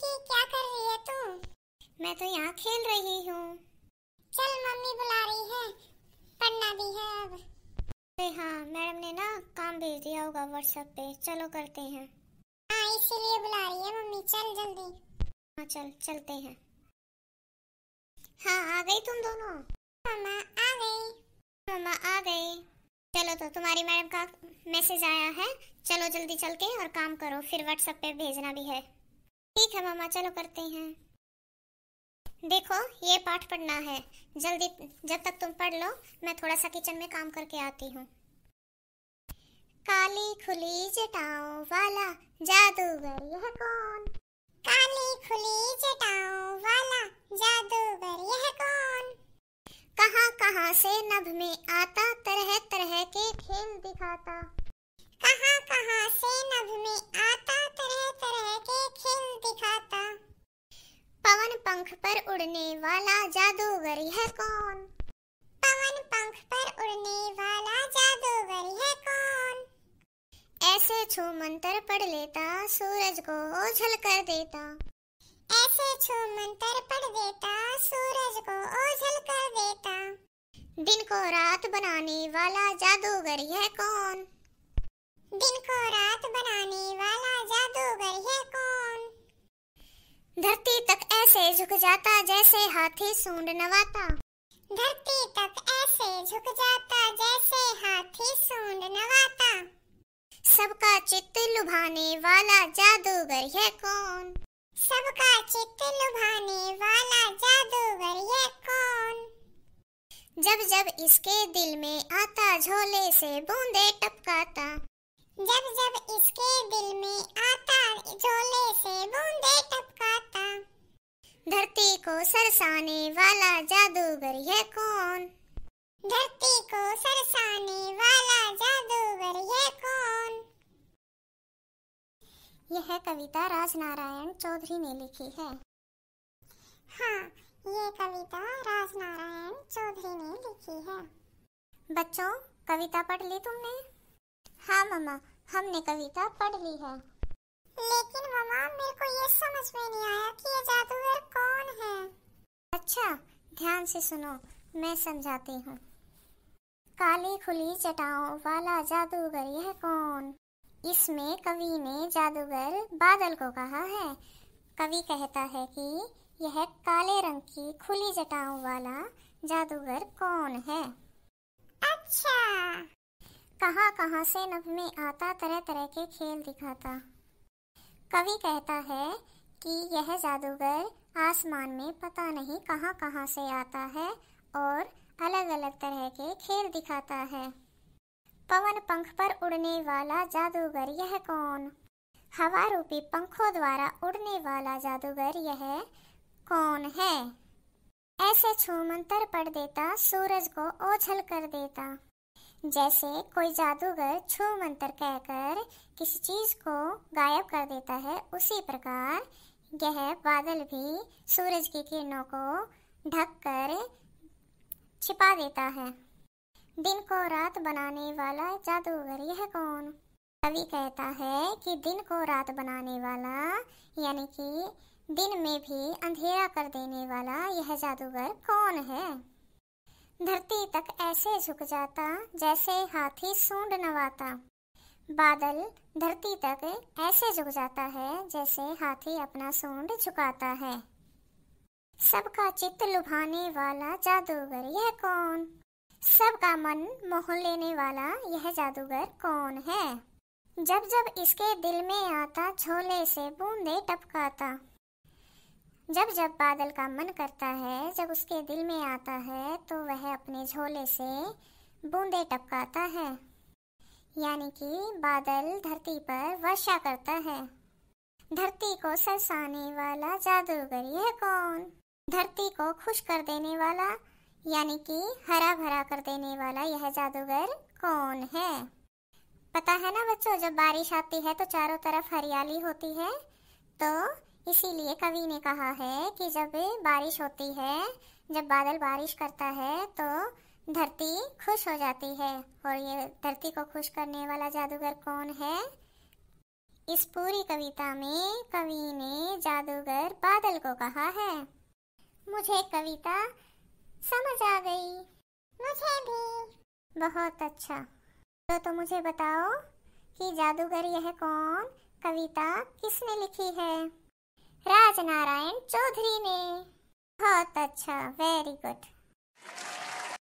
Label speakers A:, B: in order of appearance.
A: पिंकी क्या कर रही है तू मैं तो यहाँ खेल रही हूँ चल मम्मी बुला रही है पढ़ना भी है अब अरे हाँ मैडम ने ना काम भेज दिया होगा व्हाट्सएप पे चलो करते हैं हाँ इसीलिए बुला रही है मम्मी चल जल्दी हाँ चल चलते हैं हाँ आ गई तुम दोनों मामा आ गई मामा आ गई चलो तो तुम्हारी मैडम का मैसेज आया है चलो जल्दी चलते और काम करो फिर व्हाट्सएप पे भेजना भी है ठीक है मामा चलो करते हैं देखो ये पाठ पढ़ना है जल्दी जब तक तुम पढ़ लो मैं थोड़ा सा किचन में काम करके आती हूँ काली खुली जटाओ वाला जादूगर यह कौन काली खुली जटाओ वाला जादूगर यह कौन कहाँ कहाँ से नभ में आता तरह तरह के खेल दिखाता कहाँ कहाँ से नभ में आता तरह तरह के खेल पंख पर उड़ने वाला जादूगर है कौन पवन पंख पर उड़ने वाला जादूगर है कौन ऐसे छो मंत्र पढ़ लेता सूरज को ओझल कर देता ऐसे छो मंत्र पढ़ देता सूरज को ओझल कर देता दिन को रात बनाने वाला जादूगर है कौन दिन को रात बनाने वाला जादूगर है कौन झुक जाता जैसे हाथी सूंड नवाता धरती तक ऐसे झुक जाता जैसे हाथी सूंड नवाता सबका चित्त लुभाने वाला जादूगर है कौन सबका चित्त लुभाने वाला जादूगर है कौन जब जब इसके दिल में आता झोले से बूंदे टपकाता जब जब इसके दिल में आता झोले से बूंदे धरती को सरसाने वाला जादूगर है कौन धरती को सरसाने वाला जादूगर है कौन यह कविता राजनारायण चौधरी ने लिखी है हाँ ये कविता राजनारायण चौधरी ने लिखी है बच्चों कविता पढ़ ली तुमने हाँ मम्मा हमने कविता पढ़ ली है लेकिन मम्मा मेरे को ये समझ में नहीं आया कि ये ध्यान से सुनो मैं समझाती हूँ काली खुली चटाओं वाला जादूगर यह कौन इसमें कवि ने जादूगर बादल को कहा है कवि कहता है कि यह काले रंग की खुली जटाओं वाला जादूगर कौन है अच्छा कहाँ कहाँ से नभ में आता तरह तरह के खेल दिखाता कवि कहता है कि यह जादूगर आसमान में पता नहीं कहाँ कहाँ से आता है और अलग अलग तरह के खेल दिखाता है पवन पंख पर उड़ने वाला जादूगर यह कौन हवा रूपी पंखों द्वारा उड़ने वाला जादूगर यह कौन है ऐसे छूमंतर पड़ देता सूरज को ओझल कर देता जैसे कोई जादूगर छो मंत्र कहकर किसी चीज को गायब कर देता है उसी प्रकार यह बादल भी सूरज की किरणों को ढककर छिपा देता है दिन को रात बनाने वाला जादूगर यह कौन कवि कहता है कि दिन को रात बनाने वाला यानी कि दिन में भी अंधेरा कर देने वाला यह जादूगर कौन है धरती तक ऐसे झुक जाता जैसे हाथी सूंड नवाता बादल धरती तक ऐसे झुक जाता है जैसे हाथी अपना सूंड झुकाता है सबका चित्त लुभाने वाला जादूगर यह कौन सबका मन मोह लेने वाला यह जादूगर कौन है जब जब इसके दिल में आता झोले से बूंदे टपकाता जब जब बादल का मन करता है जब उसके दिल में आता है तो वह अपने झोले से बूंदे टपकाता है यानी कि बादल धरती पर वर्षा करता है धरती को सरसाने वाला जादूगर यह कौन धरती को खुश कर देने वाला यानी कि हरा भरा कर देने वाला यह जादूगर कौन है पता है ना बच्चों जब बारिश आती है तो चारों तरफ हरियाली होती है तो इसीलिए कवि ने कहा है कि जब बारिश होती है जब बादल बारिश करता है तो धरती खुश हो जाती है और ये धरती को खुश करने वाला जादूगर कौन है इस पूरी कविता में कवि ने जादूगर बादल को कहा है मुझे कविता समझ आ गई मुझे भी बहुत अच्छा तो, तो मुझे बताओ कि जादूगर यह कौन कविता किसने लिखी है राजनारायण चौधरी ने बहुत अच्छा वेरी गुड